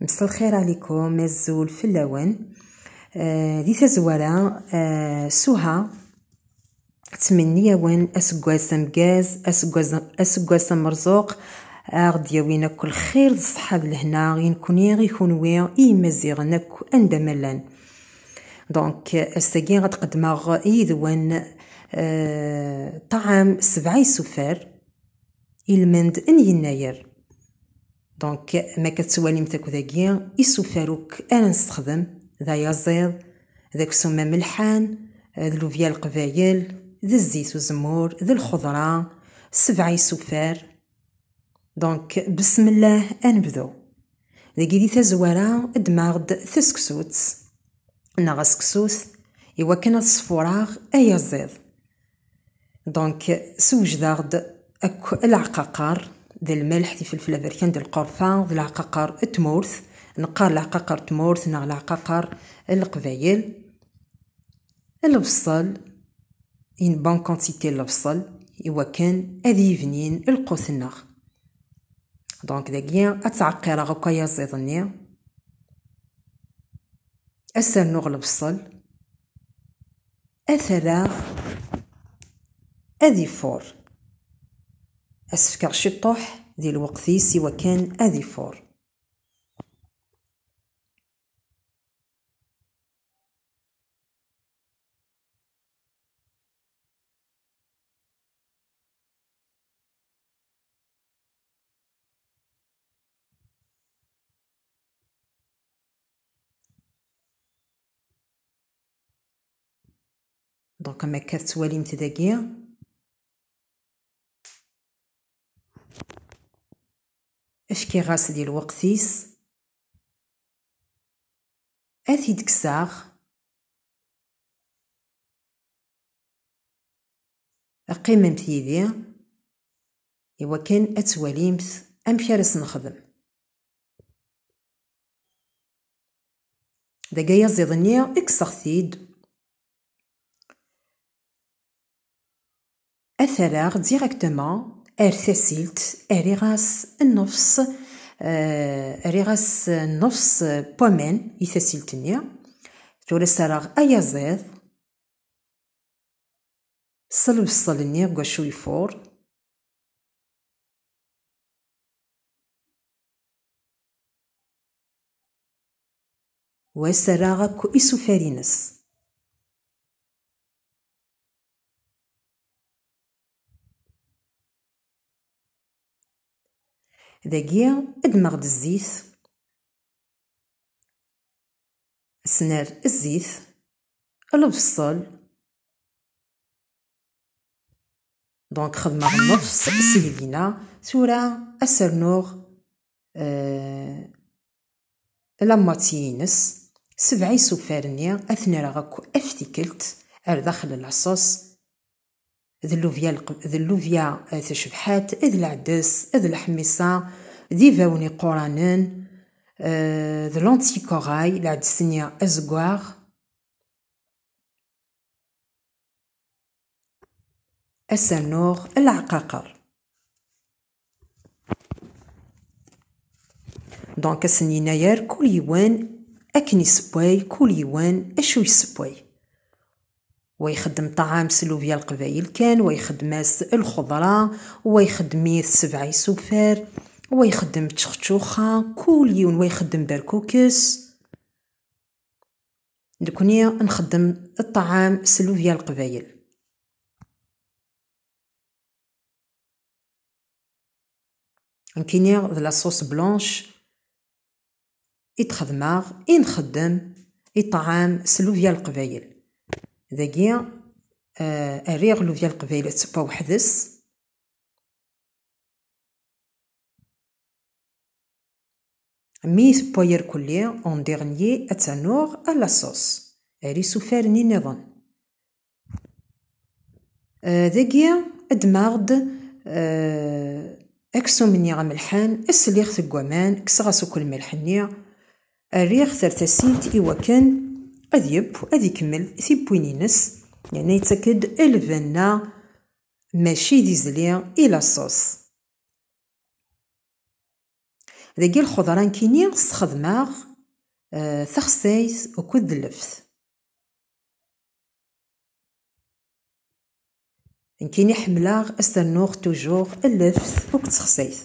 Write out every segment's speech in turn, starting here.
مسا الخير عليكم مازول في اللون آه دي تزوالة آه سوها تمنية وين أسقوز مقاز أسقوز أسقواز مرزوق غدي يوينا كل خير الصحة لهنا غينكون غيكون إي مزيغ نكو أندا ملان دونك الساكين غتقدم إيذوان آه طعام سبعي سفر المند إن يناير دونك ما كتسوالي متاك داكيا يسوفاروك انا نستخدم ذا يزيد ذاك سما ملحان لوفيا القبايل ذا الزيت والزمور ذا الخضرة سبعة يسوفار دونك بسم الله انبدو ذاكي دي تزوارا دماغد تسكسوت نغا سكسوت إوا كان الصفوراغ أيا زيد دونك سوجداغد أك العقاقار ديال الملح ديال الفلفل الافريكان ديال القرفان ديال العقاقر التمورث نقار العقاقر التمورث نغ العقاقر القبايل البصل ان بون كونتيتي البصل ايوا كان هذه فنين القوثنغ دونك داكيا اتعقير غوكا يزيدني أسر نغل البصل أثرا أذي فور أسفكر الطوح ذي الوقتي سوى كان أذي فور دونك ما كتواليم تداكيا اش كيغاس ديال وقتيس اثي دكساغ اقيم قيممت يدي إوا كان اتواليمث ام شارس نخدم دقايا زيضني إكسختيد أثراغ ديريكتومون ار تسيلت اريغاس النفس اريغاس النفس بومين يتسيلتني تولس راغ ايازيض صل فور بقاشو يفور وسراغك إسوفارينس داكيا ادمغ الزيت سنار الزيث البصل دونك خدمة نفس سيدينا سورة أسر نور أه... لماتينس سبعي سوفارني أثنى رغاكو أفتكلت أر داخل العصاص ذلوفيا اللوفيا ذ اللوفيا تشبحات آه، ذ العدس ذ الحميصة ذي فاوني قرانن آه، ذ لونتي كوراي العدسنيا أزكواغ السنوغ العقاقر دونك اسنيناير كل يوان اكن يسبواي كل يوان اشو يسبواي ويخدم طعام سلوفيا القبائل كان ويخدم الخضرة ويخدم السبعة السفار ويخدم تشخشوخة كل يوم ويخدم باركوكس دوكني نخدم الطعام سلوفيا القبائل نكينيغ دلا صوص بلونش يتخدماغ ينخدم الطعام سلوفيا القبائل ذاكيا الريغلو ديال قبيلة با وحدس مي بوير كلي اون ديغنيي اتانوغ الا صوص اري سوفارني نيضن ذاكيا ادماغد اكسو مني ملحان اسليغ ثقوامان كسغا ملحنيا ملحني الريغ ثرتسيت إوكن و غادي يكمل سي بوينينس يعني يتأكد الفنة ماشي ديزلي إلى الصوص ذاك الخضران كيني سخدماغ أه ثخسيس و كود إن يعني كيني حملاغ أستنوغ توجور و وكتخسيس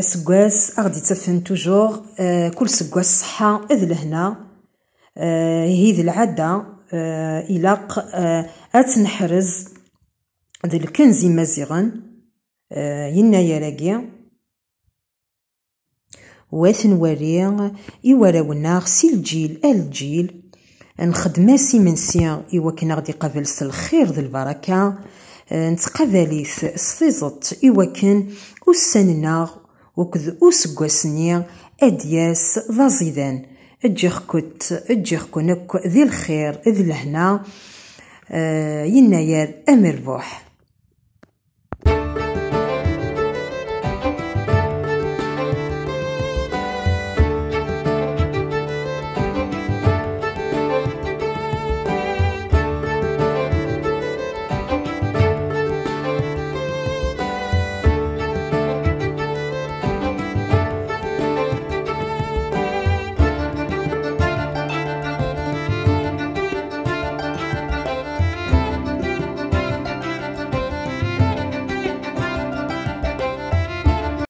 سكواس اغدي تفهم توجور آه، كل سكواس صحة اذ لهنا آه، هيد العادة آه، إلاق أتنحرز ذي الكنز مزيغن ينا يراقي واثن وري وناغ سي الجيل الجيل نخدم سي من سي إوا كنا غدي قابل الخير ذي البركة نتقابليت سفيزت إوا كان وسننا وكذ أسقسني أدياس ضزيدان أجيخكوت أجيخكونك ذي الخير ذي الهنا آه، ينير أمر بوح